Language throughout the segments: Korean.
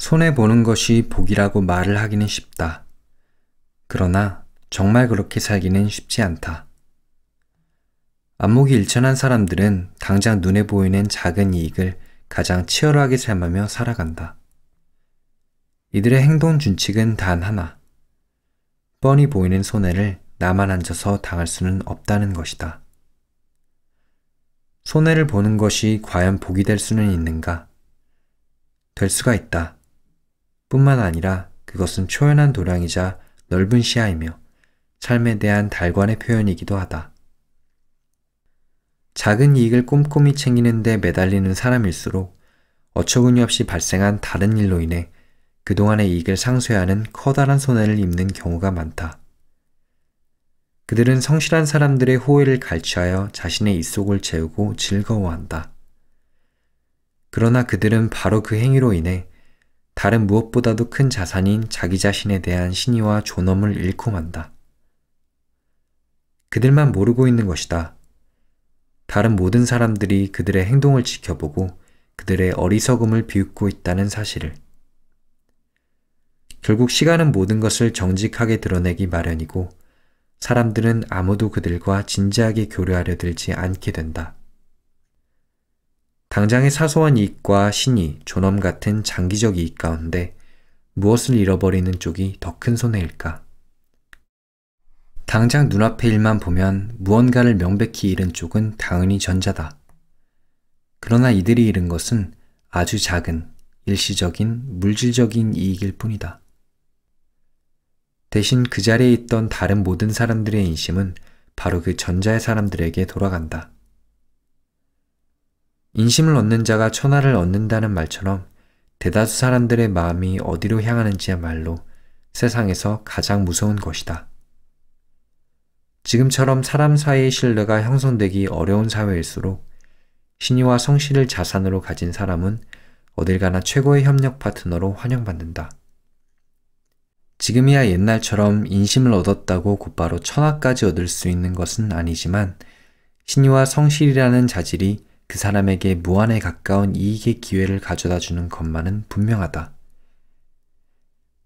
손해보는 것이 복이라고 말을 하기는 쉽다. 그러나 정말 그렇게 살기는 쉽지 않다. 안목이 일천한 사람들은 당장 눈에 보이는 작은 이익을 가장 치열하게 삶으며 살아간다. 이들의 행동 준칙은 단 하나. 뻔히 보이는 손해를 나만 앉아서 당할 수는 없다는 것이다. 손해를 보는 것이 과연 복이 될 수는 있는가? 될 수가 있다. 뿐만 아니라 그것은 초연한 도량이자 넓은 시야이며 삶에 대한 달관의 표현이기도 하다. 작은 이익을 꼼꼼히 챙기는데 매달리는 사람일수록 어처구니 없이 발생한 다른 일로 인해 그동안의 이익을 상쇄하는 커다란 손해를 입는 경우가 많다. 그들은 성실한 사람들의 호의를 갈취하여 자신의 입속을 채우고 즐거워한다. 그러나 그들은 바로 그 행위로 인해 다른 무엇보다도 큰 자산인 자기 자신에 대한 신의와 존엄을 잃고 만다. 그들만 모르고 있는 것이다. 다른 모든 사람들이 그들의 행동을 지켜보고 그들의 어리석음을 비웃고 있다는 사실을. 결국 시간은 모든 것을 정직하게 드러내기 마련이고 사람들은 아무도 그들과 진지하게 교류하려 들지 않게 된다. 당장의 사소한 이익과 신이, 존엄 같은 장기적 이익 가운데 무엇을 잃어버리는 쪽이 더 큰 손해일까? 당장 눈앞의 일만 보면 무언가를 명백히 잃은 쪽은 당연히 전자다. 그러나 이들이 잃은 것은 아주 작은 일시적인 물질적인 이익일 뿐이다. 대신 그 자리에 있던 다른 모든 사람들의 인심은 바로 그 전자의 사람들에게 돌아간다. 인심을 얻는 자가 천하를 얻는다는 말처럼 대다수 사람들의 마음이 어디로 향하는지야말로 세상에서 가장 무서운 것이다. 지금처럼 사람 사이의 신뢰가 형성되기 어려운 사회일수록 신의와 성실을 자산으로 가진 사람은 어딜 가나 최고의 협력 파트너로 환영받는다. 지금이야 옛날처럼 인심을 얻었다고 곧바로 천하까지 얻을 수 있는 것은 아니지만 신의와 성실이라는 자질이 그 사람에게 무한에 가까운 이익의 기회를 가져다 주는 것만은 분명하다.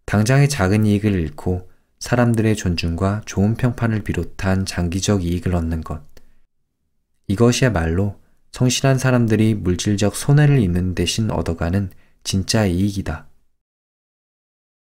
당장의 작은 이익을 잃고 사람들의 존중과 좋은 평판을 비롯한 장기적 이익을 얻는 것. 이것이야말로 성실한 사람들이 물질적 손해를 입는 대신 얻어가는 진짜 이익이다.